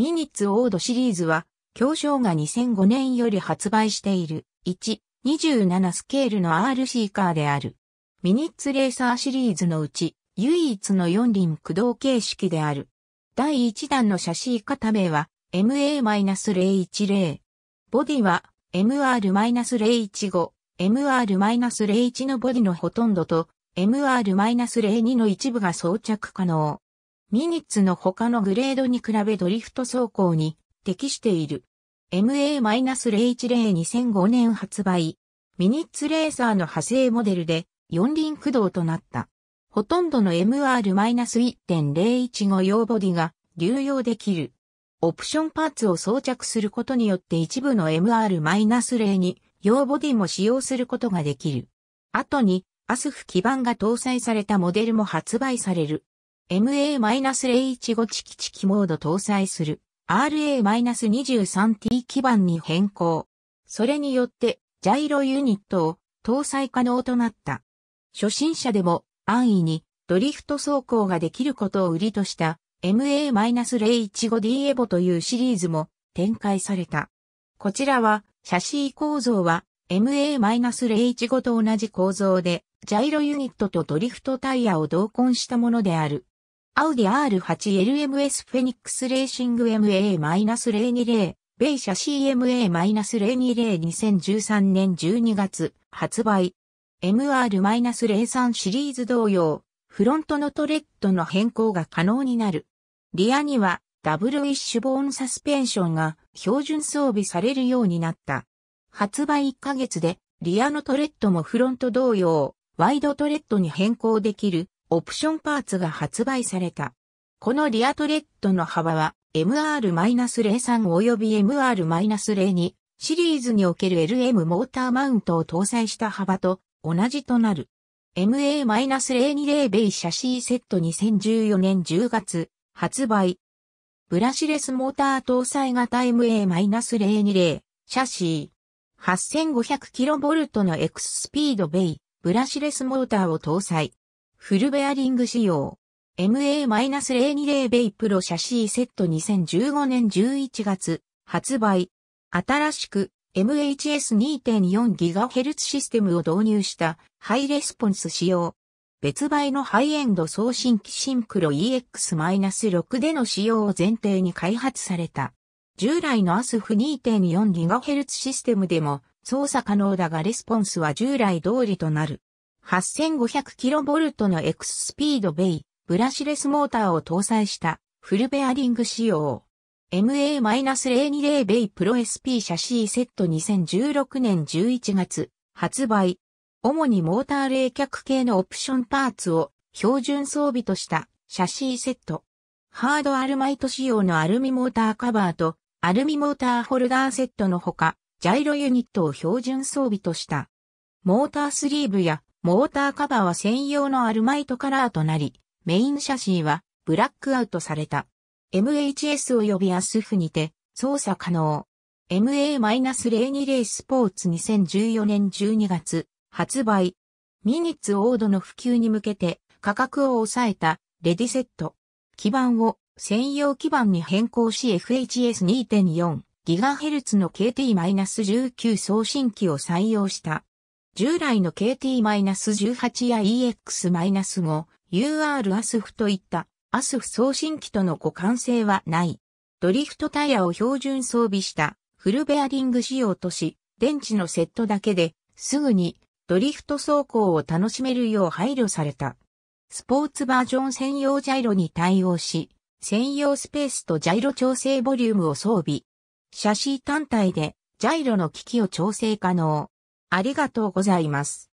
ミニッツオードシリーズは、京商が2005年より発売している1、27スケールの RC カーである。ミニッツレーサーシリーズのうち、唯一の四輪駆動形式である。第1弾のシャシー型名は MA-010。ボディは MR-015、MR-01 のボディのほとんどと MR-02 の一部が装着可能。ミニッツの他のグレードに比べドリフト走行に適している。MA-0102005 年発売。ミニッツレーサーの派生モデルで四輪駆動となった。ほとんどの MR-1.015 用ボディが流用できる。オプションパーツを装着することによって一部の MR-0 用ボディも使用することができる。後に、アスフ基板が搭載されたモデルも発売される。MA-015 チキチキモード搭載する RA-23T 基板に変更。それによってジャイロユニットを搭載可能となった。初心者でも安易にドリフト走行ができることを売りとした MA-015D エボというシリーズも展開された。こちらは、シャシー構造は MA-015 と同じ構造で、ジャイロユニットとドリフトタイヤを同梱したものである。アウディ R8LMS フェニックスレーシング MA-020 シャ CMA-0202013 年12月発売 MR-03 シリーズ同様フロントのトレッドの変更が可能になる。リアにはダブルウィッシュボーンサスペンションが標準装備されるようになった。発売1ヶ月でリアのトレッドもフロント同様ワイドトレッドに変更できるオプションパーツが発売された。このリアトレッドの幅は MR-03 及び MR-02 シリーズにおける LM モーターマウントを搭載した幅と同じとなる。MA-020 ベイシャシーセット2014年10月発売。ブラシレスモーター搭載型 MA-020 シャシー 8500kV の X スピードベイブラシレスモーターを搭載。フルベアリング仕様。MA-020 ベイプロシャシーセット2015年11月発売。新しく MHS2.4GHz システムを導入したハイレスポンス仕様。別売のハイエンド送信機シンクロ EX-6 での仕様を前提に開発された。従来の ASF2.4GHz システムでも操作可能だがレスポンスは従来通りとなる。8500kV の X スピードベイ、ブラシレスモーターを搭載したフルベアリング仕様。MA-020 ベイプロ SP シャシーセット2016年11月発売。主にモーター冷却系のオプションパーツを標準装備としたシャシーセット。ハードアルマイト仕様のアルミモーターカバーとアルミモーターホルダーセットのほか、ジャイロユニットを標準装備とした。モータースリーブやモーターカバーは専用のアルマイトカラーとなり、メインシャシーはブラックアウトされた。MHS 及びアスフにて操作可能。MA-02 レースポーツ2014年12月発売。ミニッツオードの普及に向けて価格を抑えたレディセット。基板を専用基板に変更し FHS2.4GHz の KT-19 送信機を採用した。従来の KT-18 や EX-5、UR アスフといったアスフ送信機との互換性はない。ドリフトタイヤを標準装備したフルベアリング仕様とし、電池のセットだけですぐにドリフト走行を楽しめるよう配慮された。スポーツバージョン専用ジャイロに対応し、専用スペースとジャイロ調整ボリュームを装備。シャシー単体でジャイロの機器を調整可能。ありがとうございます。